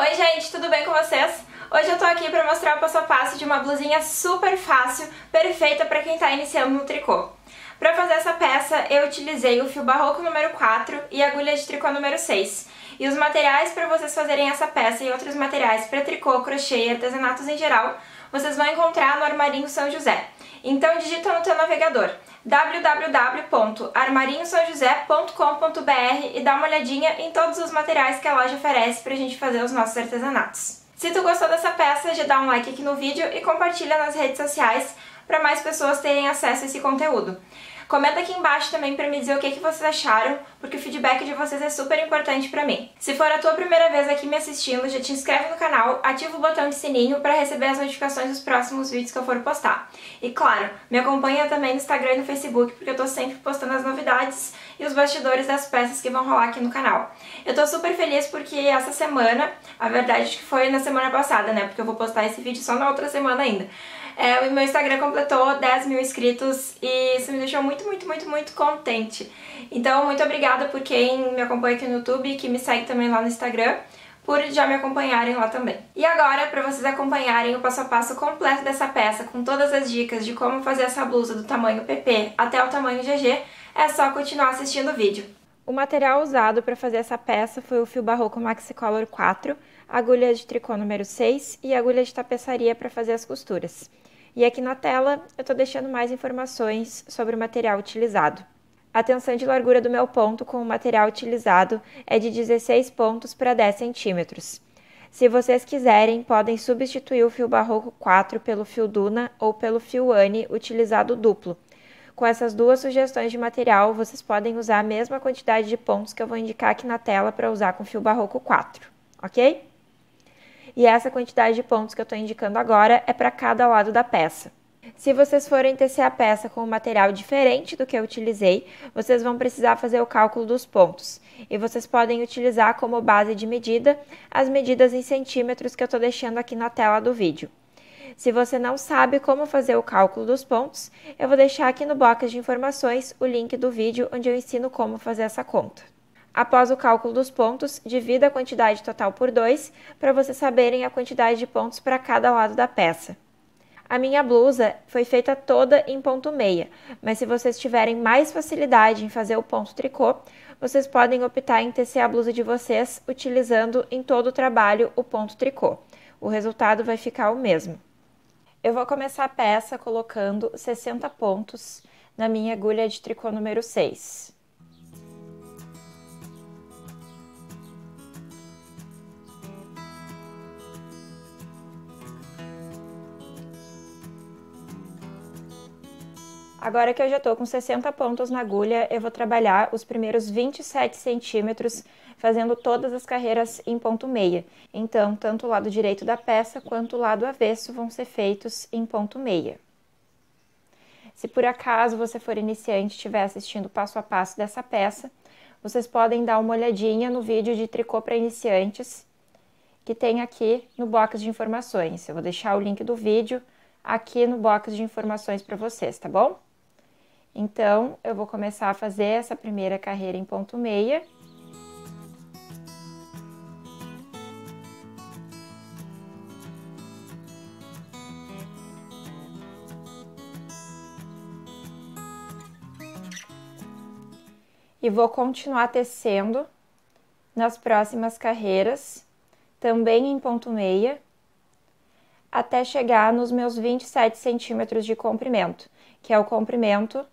Oi gente, tudo bem com vocês? Hoje eu tô aqui pra mostrar o passo a passo de uma blusinha super fácil, perfeita pra quem tá iniciando no tricô. Pra fazer essa peça eu utilizei o fio barroco número 4 e agulha de tricô número 6. E os materiais para vocês fazerem essa peça e outros materiais para tricô, crochê e artesanatos em geral, vocês vão encontrar no Armarinho São José. Então digita no teu navegador www.armarinhosaojosé.com.br e dá uma olhadinha em todos os materiais que a loja oferece para a gente fazer os nossos artesanatos. Se tu gostou dessa peça, já dá um like aqui no vídeo e compartilha nas redes sociais para mais pessoas terem acesso a esse conteúdo. Comenta aqui embaixo também para me dizer o que, que vocês acharam, porque o feedback de vocês é super importante para mim. Se for a tua primeira vez aqui me assistindo, já te inscreve no canal, ativa o botão de sininho para receber as notificações dos próximos vídeos que eu for postar. E claro, me acompanha também no Instagram e no Facebook, porque eu tô sempre postando as novidades e os bastidores das peças que vão rolar aqui no canal. Eu tô super feliz porque essa semana, a verdade é que foi na semana passada, né, porque eu vou postar esse vídeo só na outra semana ainda, é, o meu Instagram completou 10 mil inscritos e isso me deixou muito, muito, muito, muito contente. Então, muito obrigada por quem me acompanha aqui no YouTube e que me segue também lá no Instagram por já me acompanharem lá também. E agora, para vocês acompanharem o passo a passo completo dessa peça, com todas as dicas de como fazer essa blusa do tamanho PP até o tamanho GG, é só continuar assistindo o vídeo. O material usado para fazer essa peça foi o fio barroco Maxicolor 4, agulha de tricô número 6 e agulha de tapeçaria para fazer as costuras. E aqui na tela eu estou deixando mais informações sobre o material utilizado. A tensão de largura do meu ponto com o material utilizado é de 16 pontos para 10 centímetros. Se vocês quiserem, podem substituir o fio Barroco 4 pelo fio Duna ou pelo fio Anne utilizado duplo. Com essas duas sugestões de material, vocês podem usar a mesma quantidade de pontos que eu vou indicar aqui na tela para usar com fio Barroco 4, ok? E essa quantidade de pontos que eu estou indicando agora é para cada lado da peça. Se vocês forem tecer a peça com um material diferente do que eu utilizei, vocês vão precisar fazer o cálculo dos pontos. E vocês podem utilizar como base de medida as medidas em centímetros que eu estou deixando aqui na tela do vídeo. Se você não sabe como fazer o cálculo dos pontos, eu vou deixar aqui no box de informações o link do vídeo onde eu ensino como fazer essa conta. Após o cálculo dos pontos, divida a quantidade total por 2 para vocês saberem a quantidade de pontos para cada lado da peça. A minha blusa foi feita toda em ponto meia, mas se vocês tiverem mais facilidade em fazer o ponto tricô, vocês podem optar em tecer a blusa de vocês utilizando em todo o trabalho o ponto tricô. O resultado vai ficar o mesmo. Eu vou começar a peça colocando 60 pontos na minha agulha de tricô número 6. Agora que eu já estou com 60 pontos na agulha, eu vou trabalhar os primeiros 27 centímetros, fazendo todas as carreiras em ponto meia. Então, tanto o lado direito da peça quanto o lado avesso vão ser feitos em ponto meia. Se por acaso você for iniciante e estiver assistindo passo a passo dessa peça, vocês podem dar uma olhadinha no vídeo de tricô para iniciantes que tem aqui no box de informações. Eu vou deixar o link do vídeo aqui no box de informações para vocês, tá bom? Então, eu vou começar a fazer essa primeira carreira em ponto meia. E vou continuar tecendo nas próximas carreiras, também em ponto meia, até chegar nos meus 27 centímetros de comprimento, que é o comprimento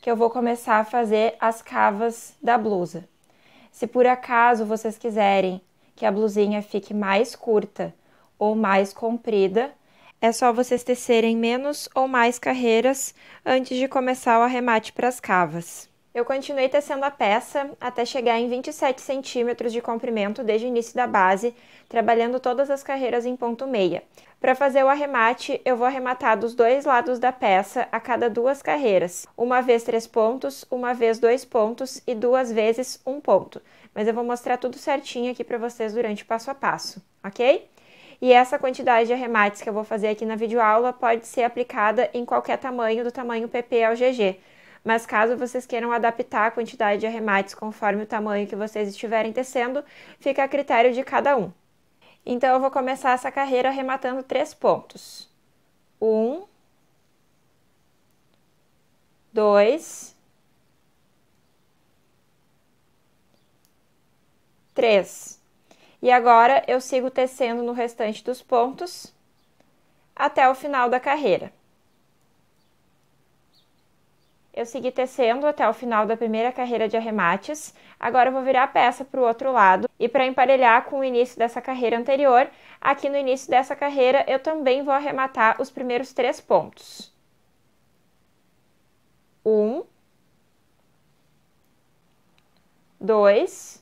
que eu vou começar a fazer as cavas da blusa. Se por acaso vocês quiserem que a blusinha fique mais curta ou mais comprida, é só vocês tecerem menos ou mais carreiras antes de começar o arremate para as cavas. Eu continuei tecendo a peça até chegar em 27 centímetros de comprimento desde o início da base, trabalhando todas as carreiras em ponto meia. Para fazer o arremate, eu vou arrematar dos dois lados da peça a cada duas carreiras, uma vez três pontos, uma vez dois pontos e duas vezes um ponto. Mas eu vou mostrar tudo certinho aqui para vocês durante o passo a passo, ok? E essa quantidade de arremates que eu vou fazer aqui na videoaula pode ser aplicada em qualquer tamanho, do tamanho PP ao GG. Mas caso vocês queiram adaptar a quantidade de arremates conforme o tamanho que vocês estiverem tecendo, fica a critério de cada um. Então, eu vou começar essa carreira arrematando três pontos. Um, dois, três. E agora, eu sigo tecendo no restante dos pontos até o final da carreira. Eu segui tecendo até o final da primeira carreira de arremates. Agora vou virar a peça para o outro lado e para emparelhar com o início dessa carreira anterior, aqui no início dessa carreira eu também vou arrematar os primeiros três pontos. Um, dois,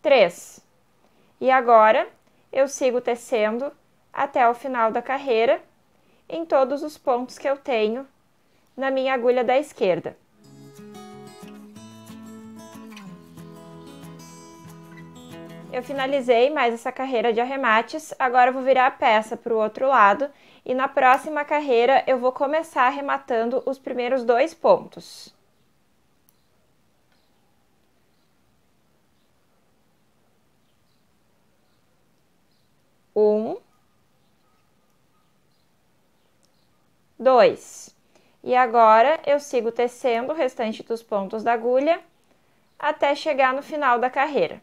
três. E agora eu sigo tecendo até o final da carreira em todos os pontos que eu tenho na minha agulha da esquerda. Eu finalizei mais essa carreira de arremates, agora vou virar a peça para o outro lado e na próxima carreira eu vou começar arrematando os primeiros dois pontos. Um, 2. E agora eu sigo tecendo o restante dos pontos da agulha até chegar no final da carreira.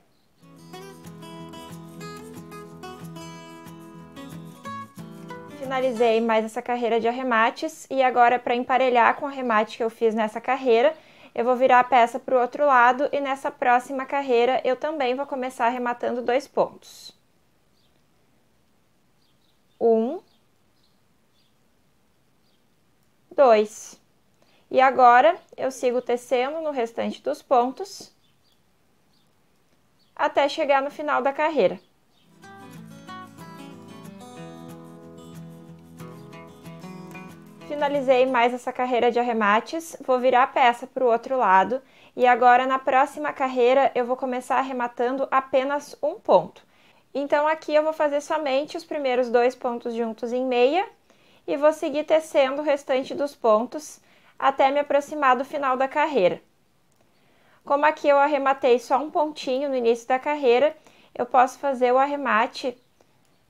Finalizei mais essa carreira de arremates e agora para emparelhar com o arremate que eu fiz nessa carreira, eu vou virar a peça para o outro lado e nessa próxima carreira eu também vou começar arrematando dois pontos. Um 2. E agora, eu sigo tecendo no restante dos pontos até chegar no final da carreira. Finalizei mais essa carreira de arremates, vou virar a peça para o outro lado e agora na próxima carreira eu vou começar arrematando apenas um ponto. Então aqui eu vou fazer somente os primeiros dois pontos juntos em meia e vou seguir tecendo o restante dos pontos até me aproximar do final da carreira. Como aqui eu arrematei só um pontinho no início da carreira, eu posso fazer o arremate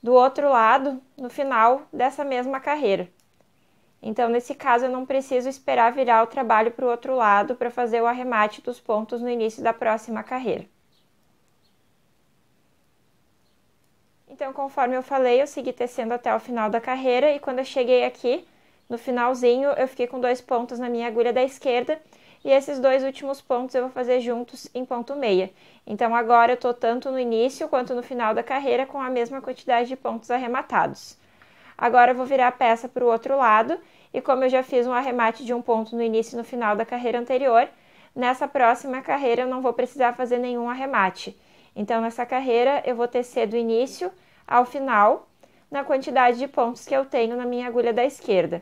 do outro lado no final dessa mesma carreira. Então, nesse caso, eu não preciso esperar virar o trabalho para o outro lado para fazer o arremate dos pontos no início da próxima carreira. Então, conforme eu falei, eu segui tecendo até o final da carreira e quando eu cheguei aqui, no finalzinho, eu fiquei com dois pontos na minha agulha da esquerda e esses dois últimos pontos eu vou fazer juntos em ponto meia. Então, agora eu estou tanto no início quanto no final da carreira com a mesma quantidade de pontos arrematados. Agora eu vou virar a peça para o outro lado e como eu já fiz um arremate de um ponto no início e no final da carreira anterior, nessa próxima carreira eu não vou precisar fazer nenhum arremate. Então, nessa carreira, eu vou tecer do início ao final, na quantidade de pontos que eu tenho na minha agulha da esquerda.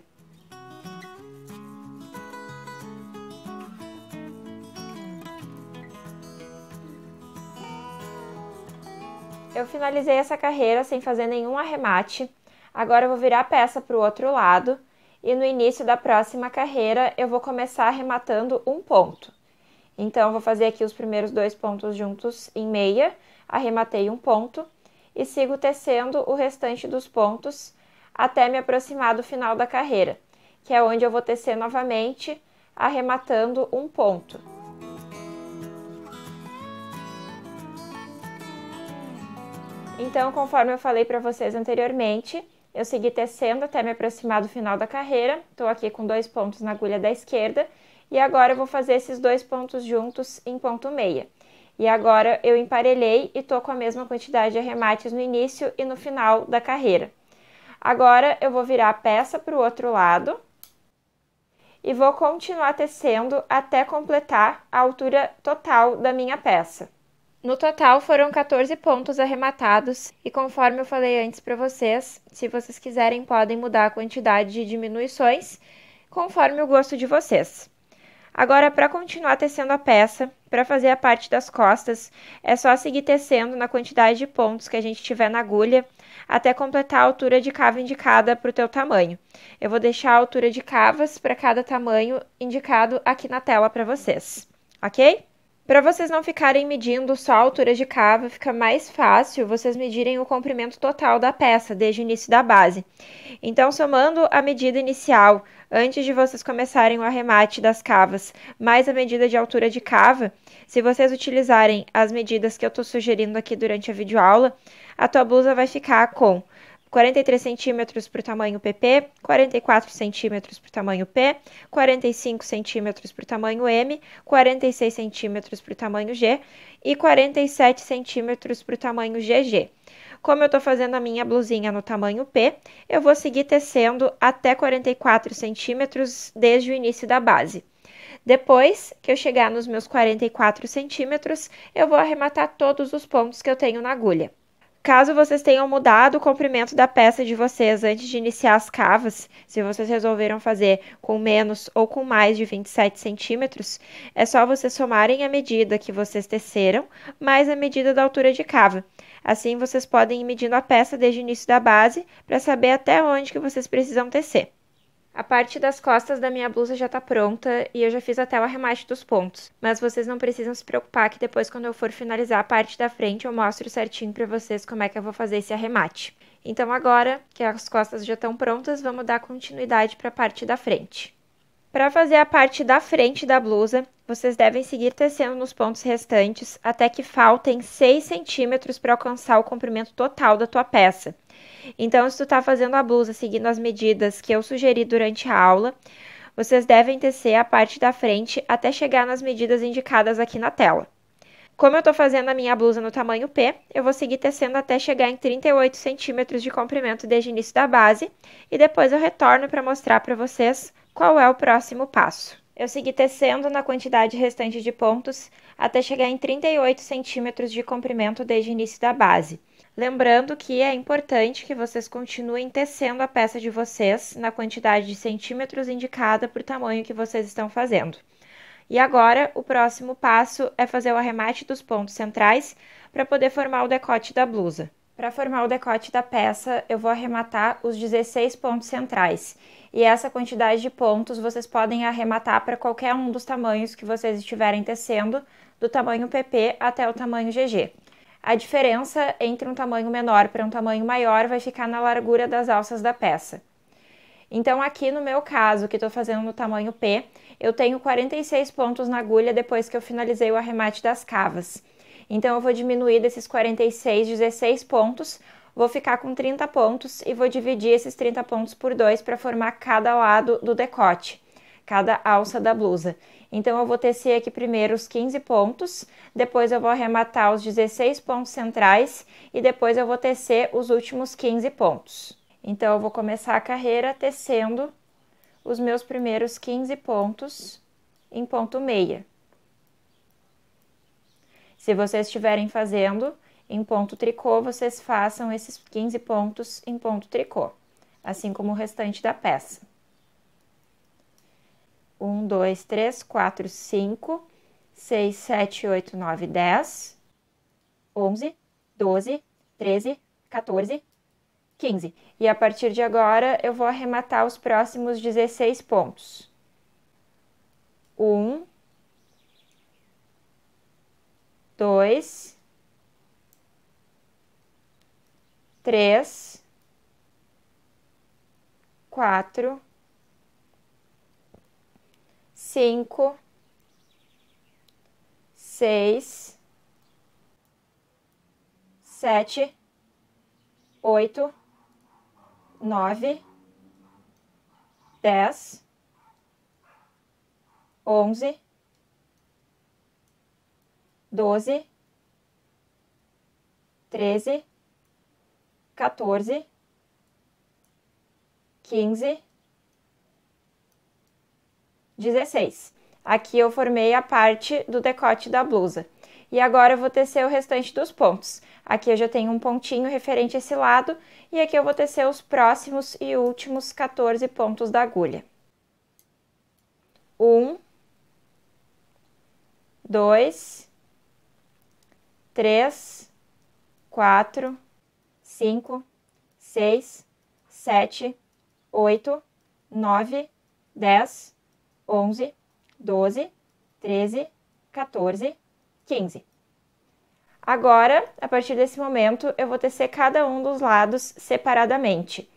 Eu finalizei essa carreira sem fazer nenhum arremate. Agora eu vou virar a peça para o outro lado e no início da próxima carreira eu vou começar arrematando um ponto. Então, vou fazer aqui os primeiros dois pontos juntos em meia, arrematei um ponto e sigo tecendo o restante dos pontos até me aproximar do final da carreira, que é onde eu vou tecer novamente, arrematando um ponto. Então, conforme eu falei para vocês anteriormente, eu segui tecendo até me aproximar do final da carreira, estou aqui com dois pontos na agulha da esquerda e agora eu vou fazer esses dois pontos juntos em ponto meia. E agora eu emparelhei e tô com a mesma quantidade de arremates no início e no final da carreira. Agora eu vou virar a peça para o outro lado e vou continuar tecendo até completar a altura total da minha peça. No total foram 14 pontos arrematados e conforme eu falei antes para vocês, se vocês quiserem podem mudar a quantidade de diminuições conforme o gosto de vocês. Agora, para continuar tecendo a peça, para fazer a parte das costas, é só seguir tecendo na quantidade de pontos que a gente tiver na agulha, até completar a altura de cava indicada para o teu tamanho. Eu vou deixar a altura de cavas para cada tamanho indicado aqui na tela para vocês, ok? Para vocês não ficarem medindo só a altura de cava, fica mais fácil vocês medirem o comprimento total da peça, desde o início da base. Então, somando a medida inicial, antes de vocês começarem o arremate das cavas, mais a medida de altura de cava, se vocês utilizarem as medidas que eu estou sugerindo aqui durante a videoaula, a tua blusa vai ficar com 43 centímetros para o tamanho PP, 44 centímetros para o tamanho P, 45 centímetros para o tamanho M, 46 centímetros para o tamanho G e 47 centímetros para o tamanho GG. Como eu estou fazendo a minha blusinha no tamanho P, eu vou seguir tecendo até 44 centímetros desde o início da base. Depois que eu chegar nos meus 44 centímetros, eu vou arrematar todos os pontos que eu tenho na agulha. Caso vocês tenham mudado o comprimento da peça de vocês antes de iniciar as cavas, se vocês resolveram fazer com menos ou com mais de 27 centímetros, é só vocês somarem a medida que vocês teceram mais a medida da altura de cava. Assim, vocês podem ir medindo a peça desde o início da base para saber até onde que vocês precisam tecer. A parte das costas da minha blusa já tá pronta e eu já fiz até o arremate dos pontos. Mas vocês não precisam se preocupar que depois quando eu for finalizar a parte da frente eu mostro certinho para vocês como é que eu vou fazer esse arremate. Então agora que as costas já estão prontas, vamos dar continuidade para a parte da frente. Para fazer a parte da frente da blusa, vocês devem seguir tecendo nos pontos restantes até que faltem 6 centímetros para alcançar o comprimento total da tua peça. Então, se tu está fazendo a blusa seguindo as medidas que eu sugeri durante a aula, vocês devem tecer a parte da frente até chegar nas medidas indicadas aqui na tela. Como eu estou fazendo a minha blusa no tamanho P, eu vou seguir tecendo até chegar em 38 centímetros de comprimento desde o início da base e depois eu retorno para mostrar para vocês qual é o próximo passo. Eu segui tecendo na quantidade restante de pontos até chegar em 38 centímetros de comprimento desde o início da base. Lembrando que é importante que vocês continuem tecendo a peça de vocês na quantidade de centímetros indicada por tamanho que vocês estão fazendo. E agora, o próximo passo é fazer o arremate dos pontos centrais para poder formar o decote da blusa. Para formar o decote da peça, eu vou arrematar os 16 pontos centrais. E essa quantidade de pontos vocês podem arrematar para qualquer um dos tamanhos que vocês estiverem tecendo, do tamanho PP até o tamanho GG. A diferença entre um tamanho menor para um tamanho maior vai ficar na largura das alças da peça. Então aqui no meu caso, que estou fazendo no tamanho P, eu tenho 46 pontos na agulha depois que eu finalizei o arremate das cavas. Então eu vou diminuir desses 46, 16 pontos, vou ficar com 30 pontos e vou dividir esses 30 pontos por 2 para formar cada lado do decote, cada alça da blusa. Então eu vou tecer aqui primeiro os 15 pontos, depois eu vou arrematar os 16 pontos centrais e depois eu vou tecer os últimos 15 pontos. Então eu vou começar a carreira tecendo os meus primeiros 15 pontos em ponto meia. Se vocês estiverem fazendo em ponto tricô, vocês façam esses 15 pontos em ponto tricô, assim como o restante da peça. 1, 2, 3, 4, 5, 6, 7, 8, 9, 10, 11, 12, 13, 14, 15. E a partir de agora, eu vou arrematar os próximos 16 pontos. Um dois, três, quatro, cinco, seis, sete, oito, nove, dez, onze. 12, 13, 14, 15, 16. Aqui eu formei a parte do decote da blusa. E agora eu vou tecer o restante dos pontos. Aqui eu já tenho um pontinho referente a esse lado, e aqui eu vou tecer os próximos e últimos 14 pontos da agulha. Um, dois, três, quatro, cinco, seis, sete, oito, nove, dez, onze, doze, treze, 14, 15. Agora, a partir desse momento, eu vou tecer cada um dos lados separadamente.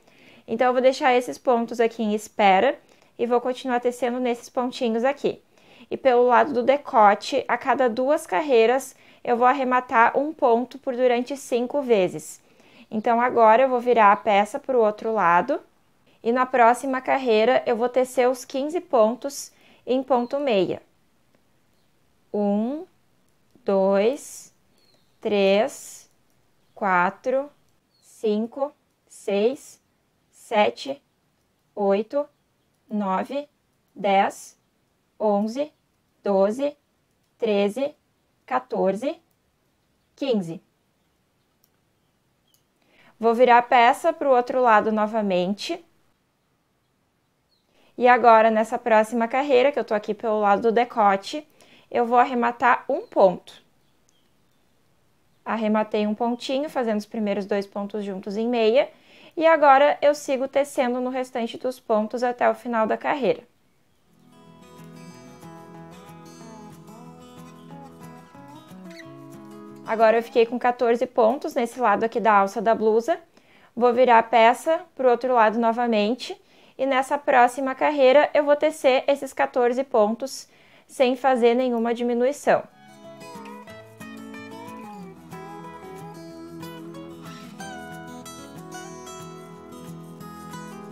Então, eu vou deixar esses pontos aqui em espera e vou continuar tecendo nesses pontinhos aqui. E pelo lado do decote, a cada duas carreiras, eu vou arrematar um ponto por durante cinco vezes. Então, agora eu vou virar a peça para o outro lado e na próxima carreira eu vou tecer os 15 pontos em ponto meia. Um, dois, três, quatro, cinco, seis, sete, oito, nove, dez, onze, doze, treze, 14, 15. Vou virar a peça para o outro lado novamente. E agora, nessa próxima carreira, que eu tô aqui pelo lado do decote, eu vou arrematar um ponto. Arrematei um pontinho, fazendo os primeiros dois pontos juntos em meia. E agora, eu sigo tecendo no restante dos pontos até o final da carreira. Agora eu fiquei com 14 pontos nesse lado aqui da alça da blusa. Vou virar a peça para o outro lado novamente. E nessa próxima carreira eu vou tecer esses 14 pontos sem fazer nenhuma diminuição.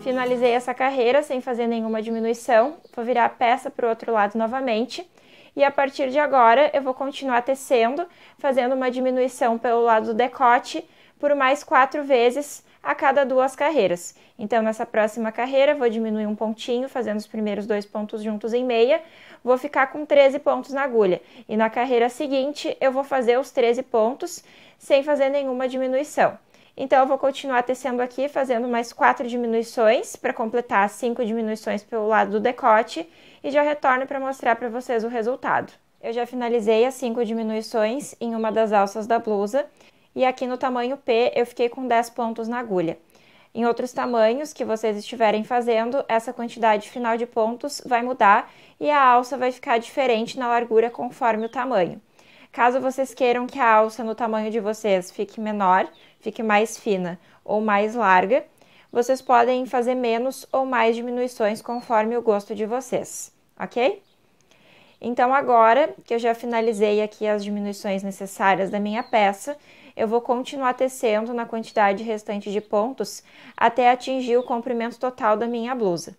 Finalizei essa carreira sem fazer nenhuma diminuição, vou virar a peça para o outro lado novamente e a partir de agora, eu vou continuar tecendo, fazendo uma diminuição pelo lado do decote por mais quatro vezes a cada duas carreiras. Então, nessa próxima carreira, vou diminuir um pontinho, fazendo os primeiros dois pontos juntos em meia, vou ficar com 13 pontos na agulha. E na carreira seguinte, eu vou fazer os 13 pontos sem fazer nenhuma diminuição. Então, eu vou continuar tecendo aqui, fazendo mais quatro diminuições para completar cinco diminuições pelo lado do decote e já retorno para mostrar para vocês o resultado. Eu já finalizei as 5 diminuições em uma das alças da blusa e aqui no tamanho P eu fiquei com 10 pontos na agulha. Em outros tamanhos que vocês estiverem fazendo, essa quantidade final de pontos vai mudar e a alça vai ficar diferente na largura conforme o tamanho. Caso vocês queiram que a alça no tamanho de vocês fique menor, fique mais fina ou mais larga, vocês podem fazer menos ou mais diminuições conforme o gosto de vocês, ok? Então, agora que eu já finalizei aqui as diminuições necessárias da minha peça, eu vou continuar tecendo na quantidade restante de pontos até atingir o comprimento total da minha blusa.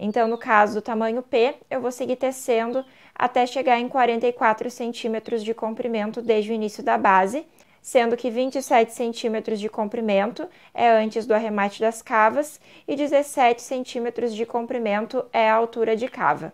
Então, no caso do tamanho P, eu vou seguir tecendo até chegar em 44 centímetros de comprimento desde o início da base, sendo que 27 centímetros de comprimento é antes do arremate das cavas e 17 centímetros de comprimento é a altura de cava.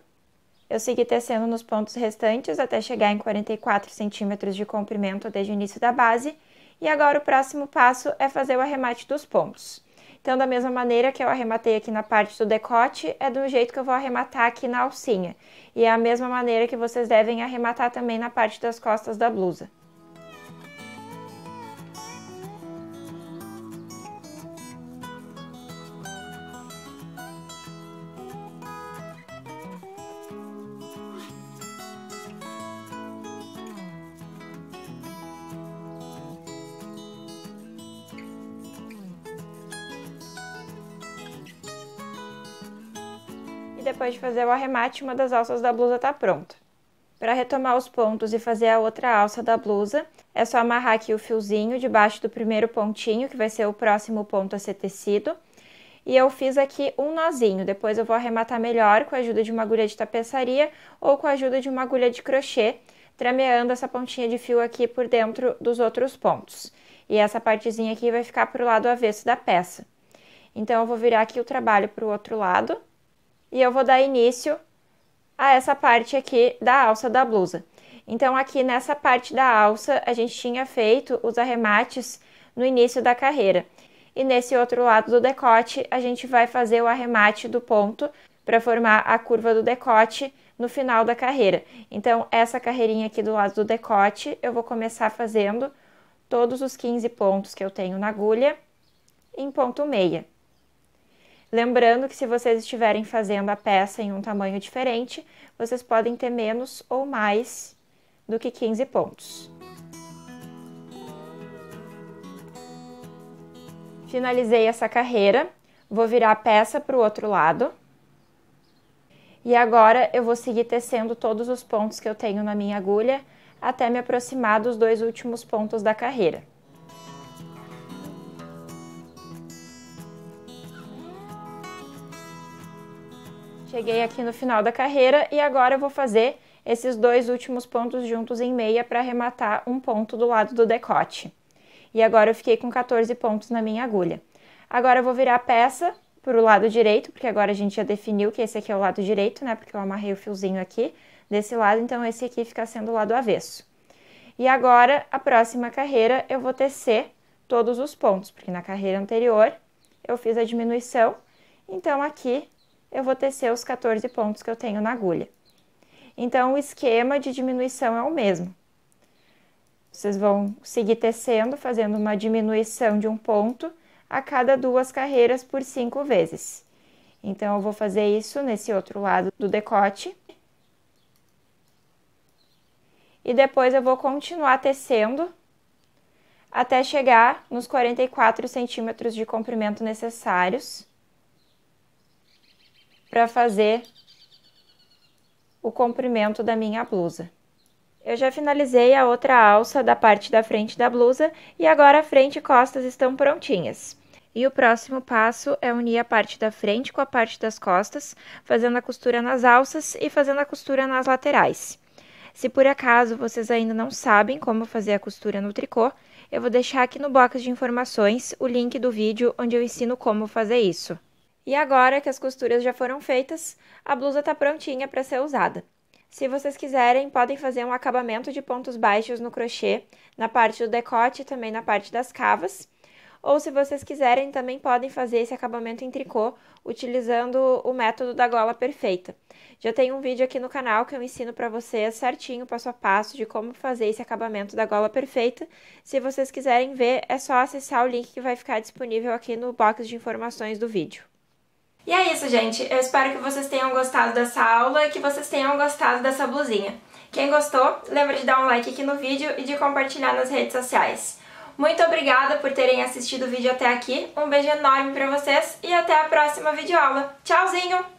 Eu segui tecendo nos pontos restantes até chegar em 44 centímetros de comprimento desde o início da base, e agora o próximo passo é fazer o arremate dos pontos. Então, da mesma maneira que eu arrematei aqui na parte do decote, é do jeito que eu vou arrematar aqui na alcinha. E é a mesma maneira que vocês devem arrematar também na parte das costas da blusa. depois de fazer o arremate, uma das alças da blusa está pronta. Para retomar os pontos e fazer a outra alça da blusa, é só amarrar aqui o fiozinho debaixo do primeiro pontinho, que vai ser o próximo ponto a ser tecido. E eu fiz aqui um nozinho, depois eu vou arrematar melhor com a ajuda de uma agulha de tapeçaria ou com a ajuda de uma agulha de crochê, trameando essa pontinha de fio aqui por dentro dos outros pontos. E essa partezinha aqui vai ficar para o lado avesso da peça. Então, eu vou virar aqui o trabalho para o outro lado e eu vou dar início a essa parte aqui da alça da blusa. Então, aqui nessa parte da alça, a gente tinha feito os arremates no início da carreira. E nesse outro lado do decote, a gente vai fazer o arremate do ponto para formar a curva do decote no final da carreira. Então, essa carreirinha aqui do lado do decote, eu vou começar fazendo todos os 15 pontos que eu tenho na agulha em ponto meia. Lembrando que se vocês estiverem fazendo a peça em um tamanho diferente, vocês podem ter menos ou mais do que 15 pontos. Finalizei essa carreira, vou virar a peça para o outro lado. E agora eu vou seguir tecendo todos os pontos que eu tenho na minha agulha até me aproximar dos dois últimos pontos da carreira. Cheguei aqui no final da carreira e agora eu vou fazer esses dois últimos pontos juntos em meia para arrematar um ponto do lado do decote. E agora eu fiquei com 14 pontos na minha agulha. Agora eu vou virar a peça para o lado direito, porque agora a gente já definiu que esse aqui é o lado direito, né? Porque eu amarrei o fiozinho aqui desse lado, então esse aqui fica sendo o lado avesso. E agora, a próxima carreira, eu vou tecer todos os pontos, porque na carreira anterior eu fiz a diminuição, então aqui eu vou tecer os 14 pontos que eu tenho na agulha. Então, o esquema de diminuição é o mesmo. Vocês vão seguir tecendo, fazendo uma diminuição de um ponto a cada duas carreiras por cinco vezes. Então, eu vou fazer isso nesse outro lado do decote. E depois eu vou continuar tecendo até chegar nos 44 centímetros de comprimento necessários para fazer o comprimento da minha blusa. Eu já finalizei a outra alça da parte da frente da blusa e agora a frente e costas estão prontinhas. E o próximo passo é unir a parte da frente com a parte das costas, fazendo a costura nas alças e fazendo a costura nas laterais. Se por acaso vocês ainda não sabem como fazer a costura no tricô, eu vou deixar aqui no box de informações o link do vídeo onde eu ensino como fazer isso. E agora que as costuras já foram feitas, a blusa está prontinha para ser usada. Se vocês quiserem, podem fazer um acabamento de pontos baixos no crochê, na parte do decote e também na parte das cavas. Ou se vocês quiserem, também podem fazer esse acabamento em tricô, utilizando o método da gola perfeita. Já tem um vídeo aqui no canal que eu ensino para vocês certinho, passo a passo, de como fazer esse acabamento da gola perfeita. Se vocês quiserem ver, é só acessar o link que vai ficar disponível aqui no box de informações do vídeo. E é isso, gente. Eu espero que vocês tenham gostado dessa aula e que vocês tenham gostado dessa blusinha. Quem gostou, lembra de dar um like aqui no vídeo e de compartilhar nas redes sociais. Muito obrigada por terem assistido o vídeo até aqui, um beijo enorme pra vocês e até a próxima videoaula. Tchauzinho!